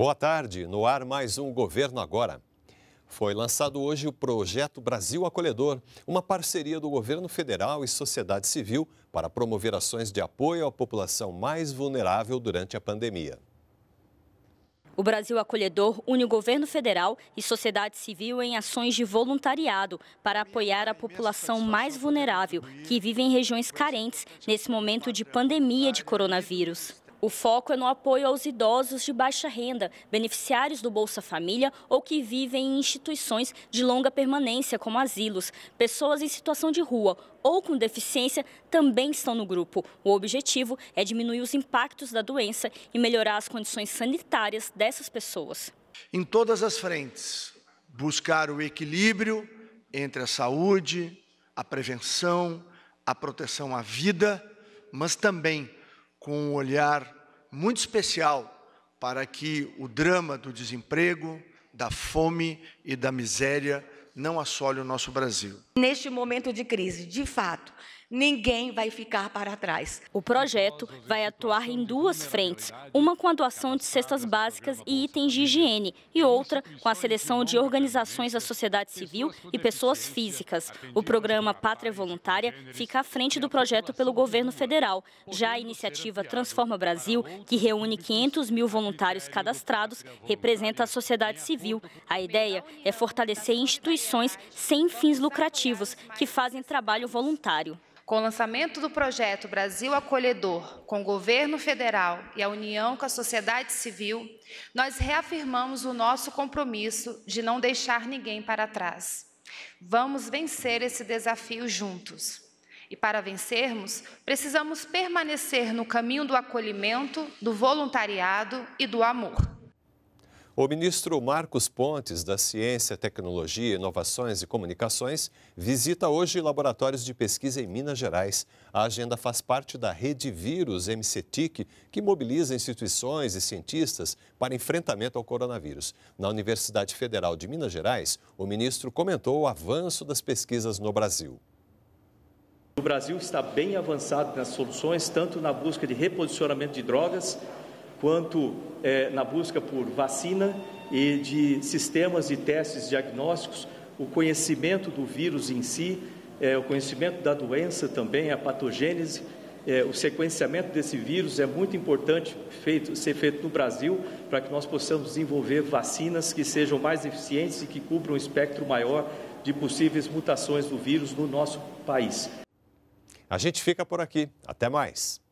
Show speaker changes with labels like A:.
A: Boa tarde, no ar mais um Governo Agora. Foi lançado hoje o Projeto Brasil Acolhedor, uma parceria do governo federal e sociedade civil para promover ações de apoio à população mais vulnerável durante a pandemia.
B: O Brasil Acolhedor une o governo federal e sociedade civil em ações de voluntariado para apoiar a população mais vulnerável que vive em regiões carentes nesse momento de pandemia de coronavírus. O foco é no apoio aos idosos de baixa renda, beneficiários do Bolsa Família ou que vivem em instituições de longa permanência, como asilos. Pessoas em situação de rua ou com deficiência também estão no grupo. O objetivo é diminuir os impactos da doença e melhorar as condições sanitárias dessas pessoas.
C: Em todas as frentes, buscar o equilíbrio entre a saúde, a prevenção, a proteção à vida, mas também com um olhar muito especial para que o drama do desemprego, da fome e da miséria não assole o nosso Brasil
B: neste momento de crise. De fato, ninguém vai ficar para trás. O projeto vai atuar em duas frentes, uma com a doação de cestas básicas e itens de higiene e outra com a seleção de organizações da sociedade civil e pessoas físicas. O programa Pátria Voluntária fica à frente do projeto pelo governo federal. Já a iniciativa Transforma Brasil, que reúne 500 mil voluntários cadastrados, representa a sociedade civil. A ideia é fortalecer instituições
D: sem fins lucrativos que fazem trabalho voluntário. Com o lançamento do projeto Brasil Acolhedor, com o governo federal e a união com a sociedade civil, nós reafirmamos o nosso compromisso de não deixar ninguém para trás. Vamos vencer esse desafio juntos. E para vencermos, precisamos permanecer no caminho do acolhimento, do voluntariado e do amor.
A: O ministro Marcos Pontes, da Ciência, Tecnologia, Inovações e Comunicações, visita hoje laboratórios de pesquisa em Minas Gerais. A agenda faz parte da Rede Vírus MCTIC, que mobiliza instituições e cientistas para enfrentamento ao coronavírus. Na Universidade Federal de Minas Gerais, o ministro comentou o avanço das pesquisas no Brasil.
E: O Brasil está bem avançado nas soluções, tanto na busca de reposicionamento de drogas quanto é, na busca por vacina e de sistemas de testes diagnósticos, o conhecimento do vírus em si, é, o conhecimento da doença também, a patogênese, é, o sequenciamento desse vírus é muito importante feito, ser feito no Brasil para que nós possamos desenvolver vacinas que sejam mais eficientes e que cubram um espectro maior de possíveis mutações do vírus no nosso país. A gente fica por aqui. Até mais.